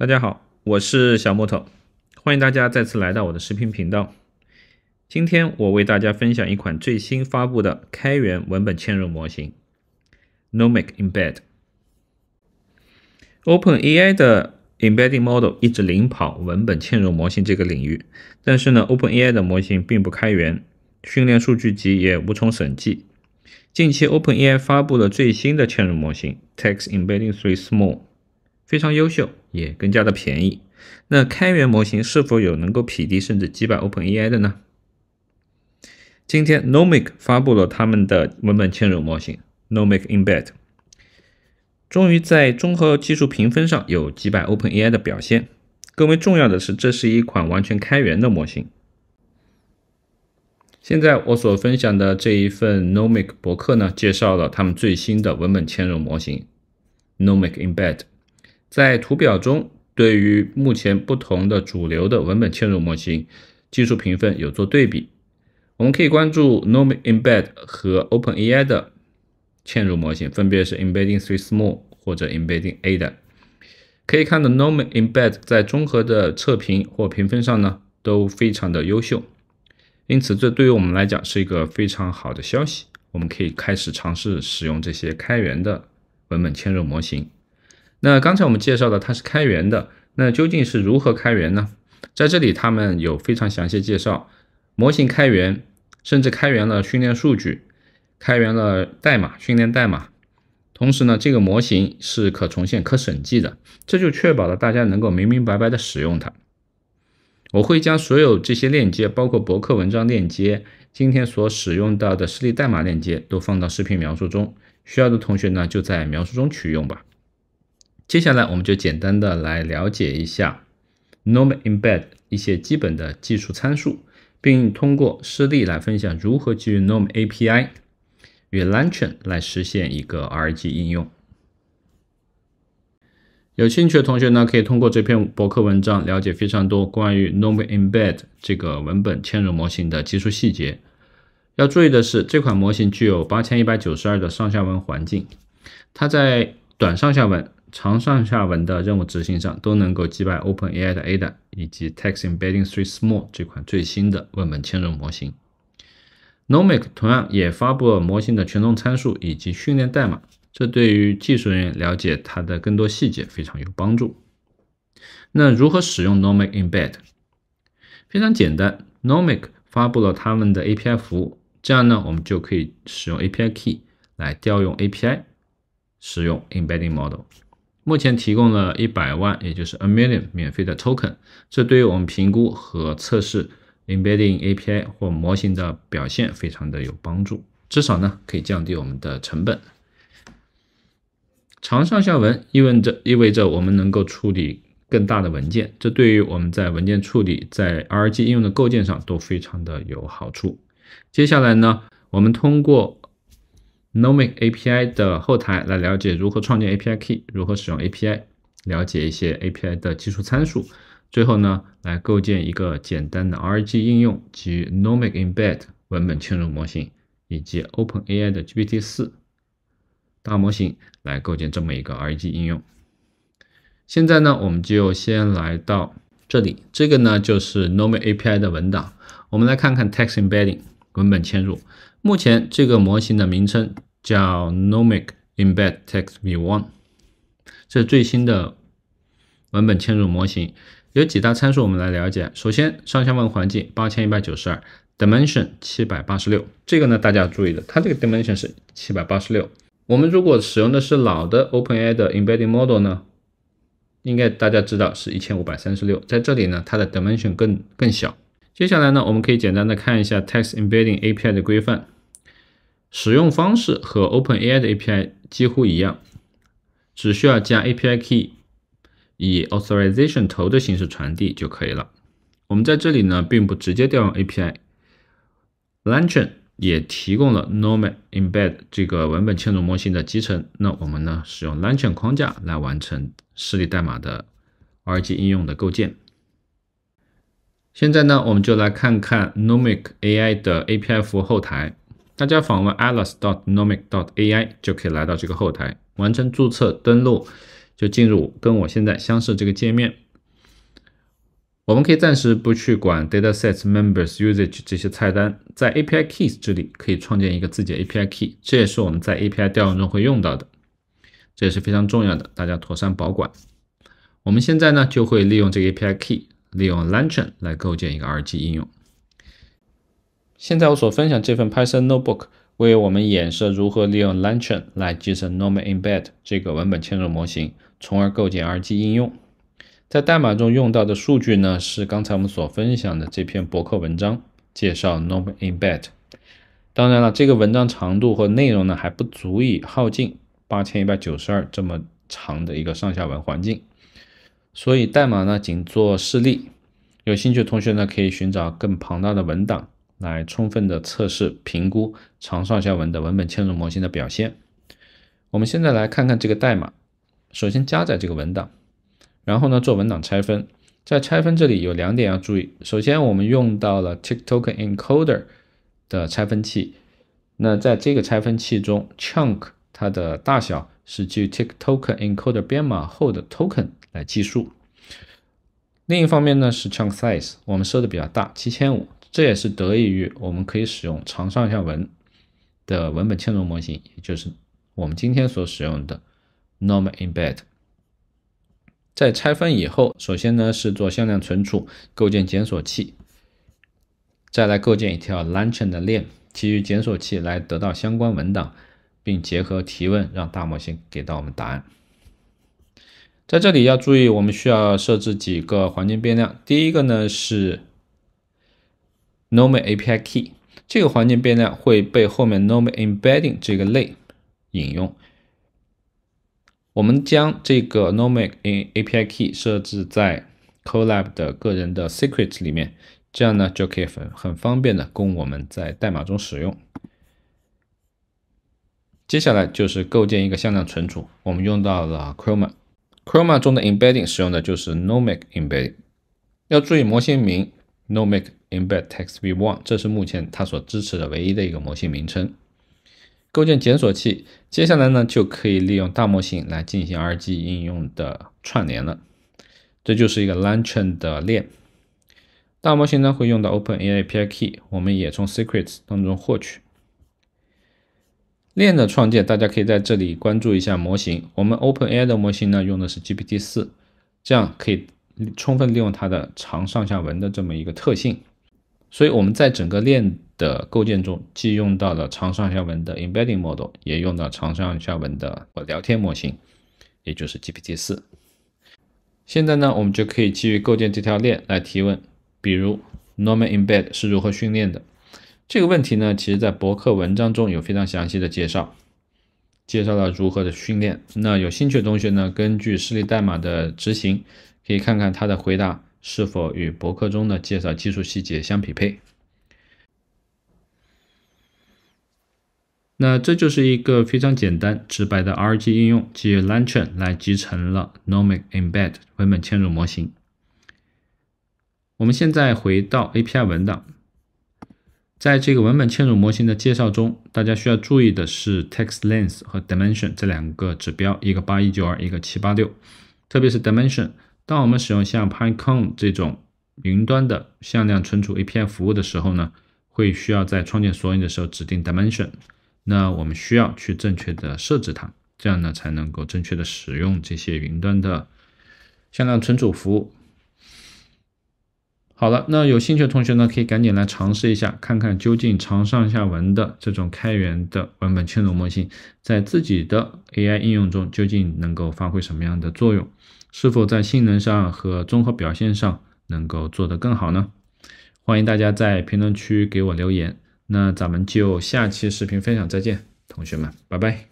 大家好，我是小木头，欢迎大家再次来到我的视频频道。今天我为大家分享一款最新发布的开源文本嵌入模型 n o m a c e Embed。OpenAI 的 embedding model 一直领跑文本嵌入模型这个领域，但是呢，OpenAI 的模型并不开源，训练数据集也无从审计。近期 OpenAI 发布了最新的嵌入模型 Text Embedding 3 Small。非常优秀，也更加的便宜。那开源模型是否有能够匹敌甚至击败 OpenAI 的呢？今天 n o m i c 发布了他们的文本嵌入模型 n o m i c e m b e d 终于在综合技术评分上有击败 OpenAI 的表现。更为重要的是，这是一款完全开源的模型。现在我所分享的这一份 n o m i c 博客呢，介绍了他们最新的文本嵌入模型 n o m i c Embed。在图表中，对于目前不同的主流的文本嵌入模型技术评分有做对比。我们可以关注 n o m i Embed 和 OpenAI 的嵌入模型，分别是 e m b e d d i n g Three s m a l l 或者 Embedding Ada。可以看到 n o m i Embed 在综合的测评或评分上呢，都非常的优秀。因此，这对于我们来讲是一个非常好的消息。我们可以开始尝试使用这些开源的文本嵌入模型。那刚才我们介绍的它是开源的，那究竟是如何开源呢？在这里他们有非常详细介绍，模型开源，甚至开源了训练数据，开源了代码训练代码，同时呢，这个模型是可重现、可审计的，这就确保了大家能够明明白白的使用它。我会将所有这些链接，包括博客文章链接，今天所使用到的示例代码链接，都放到视频描述中，需要的同学呢就在描述中取用吧。接下来，我们就简单的来了解一下 NORM Embed 一些基本的技术参数，并通过示例来分享如何基于 NORM API 与 l a n t e r n 来实现一个 r g 应用。有兴趣的同学呢，可以通过这篇博客文章了解非常多关于 NORM Embed 这个文本嵌入模型的技术细节。要注意的是，这款模型具有八千一百九十二的上下文环境，它在短上下文。长上下文的任务执行上都能够击败 OpenAI 的 Ada 以及 Text Embedding 3 Small 这款最新的文本嵌入模型。Nomic 同样也发布了模型的权重参数以及训练代码，这对于技术人员了解它的更多细节非常有帮助。那如何使用 Nomic Embed？非常简单，Nomic 发布了他们的 API 服务，这样呢我们就可以使用 API Key 来调用 API，使用 Embedding Model。目前提供了一百万，也就是 a million 免费的 token，这对于我们评估和测试 embedding API 或模型的表现非常的有帮助，至少呢可以降低我们的成本。长上下文意味着意味着我们能够处理更大的文件，这对于我们在文件处理在 R G 应用的构建上都非常的有好处。接下来呢，我们通过 Nomic API 的后台来了解如何创建 API key，如何使用 API，了解一些 API 的技术参数。最后呢，来构建一个简单的 r g 应用，基于 Nomic Embed 文本嵌入模型以及 OpenAI 的 GPT-4 大模型来构建这么一个 r g 应用。现在呢，我们就先来到这里，这个呢就是 Nomic API 的文档，我们来看看 Text Embedding 文本嵌入。目前这个模型的名称叫 Nomic Embed Text V1，这是最新的文本嵌入模型。有几大参数我们来了解。首先，上下文环境八千一百九十二，dimension 七百八十六。这个呢，大家要注意的，它这个 dimension 是七百八十六。我们如果使用的是老的 OpenAI 的 Embedding Model 呢，应该大家知道是一千五百三十六。在这里呢，它的 dimension 更更小。接下来呢，我们可以简单的看一下 Text Embedding API 的规范。使用方式和 OpenAI 的 API 几乎一样，只需要将 API key 以 authorization 头的形式传递就可以了。我们在这里呢，并不直接调用 a p i l a n c h e n 也提供了 n o m a c Embed 这个文本嵌入模型的集成。那我们呢，使用 l a n c h e n 框架来完成示例代码的 r g 应用的构建。现在呢，我们就来看看 Nomic AI 的 API 服务后台。大家访问 a l l c e d o t n o m i c d o t a i 就可以来到这个后台，完成注册登录，就进入跟我现在相似这个界面。我们可以暂时不去管 datasets、members、usage 这些菜单，在 API keys 这里可以创建一个自己的 API key，这也是我们在 API 调用中会用到的，这也是非常重要的，大家妥善保管。我们现在呢就会利用这个 API key，利用 l a n t c h n 来构建一个 r g 应用。现在我所分享这份 Python Notebook，为我们演示如何利用 l a n c h e n 来集成 Normal Embed 这个文本嵌入模型，从而构建 r g 应用。在代码中用到的数据呢，是刚才我们所分享的这篇博客文章，介绍 Normal Embed。当然了，这个文章长度和内容呢，还不足以耗尽八千一百九十二这么长的一个上下文环境，所以代码呢仅做示例。有兴趣的同学呢，可以寻找更庞大的文档。来充分的测试评估长上下文的文本嵌入模型的表现。我们现在来看看这个代码。首先加载这个文档，然后呢做文档拆分。在拆分这里有两点要注意。首先我们用到了 tiktoken c o d e r 的拆分器。那在这个拆分器中，chunk 它的大小是据 tiktoken encoder 编码后的 token 来计数。另一方面呢是 chunk size，我们设的比较大，七千五。这也是得益于我们可以使用长上下文的文本嵌入模型，也就是我们今天所使用的 Normal Embed。在拆分以后，首先呢是做向量存储，构建检索器，再来构建一条 l a n c h a n 的链，基于检索器来得到相关文档，并结合提问让大模型给到我们答案。在这里要注意，我们需要设置几个环境变量，第一个呢是。Nome API Key 这个环境变量会被后面 Nome Embedding 这个类引用。我们将这个 Nome API Key 设置在 Colab 的个人的 Secrets 里面，这样呢就可以很很方便的供我们在代码中使用。接下来就是构建一个向量存储，我们用到了 Chroma。Chroma 中的 Embedding 使用的就是 Nome Embedding。要注意模型名 No make embed text v one，这是目前它所支持的唯一的一个模型名称。构建检索器，接下来呢就可以利用大模型来进行 R G 应用的串联了。这就是一个 l a n c h e r n 的链。大模型呢会用到 OpenAI API Key，我们也从 Secrets 当中获取。链的创建，大家可以在这里关注一下模型。我们 OpenAI 的模型呢用的是 GPT-4，这样可以。充分利用它的长上下文的这么一个特性，所以我们在整个链的构建中，既用到了长上下文的 embedding model，也用到长上下文的聊天模型，也就是 g p t 四。现在呢，我们就可以基于构建这条链来提问，比如 Normal Embed 是如何训练的？这个问题呢，其实在博客文章中有非常详细的介绍，介绍了如何的训练。那有兴趣的同学呢，根据示例代码的执行。可以看看他的回答是否与博客中的介绍技术细节相匹配。那这就是一个非常简单直白的 R G 应用，于 l a n t c h n 来集成了 Nomic Embed 文本嵌入模型。我们现在回到 API 文档，在这个文本嵌入模型的介绍中，大家需要注意的是 text length 和 dimension 这两个指标，一个八一九二，一个七八六，特别是 dimension。当我们使用像 Pinecone 这种云端的向量存储 API 服务的时候呢，会需要在创建索引的时候指定 dimension，那我们需要去正确的设置它，这样呢才能够正确的使用这些云端的向量存储服务。好了，那有兴趣的同学呢，可以赶紧来尝试一下，看看究竟长上下文的这种开源的文本嵌入模型，在自己的 AI 应用中究竟能够发挥什么样的作用？是否在性能上和综合表现上能够做得更好呢？欢迎大家在评论区给我留言。那咱们就下期视频分享再见，同学们，拜拜。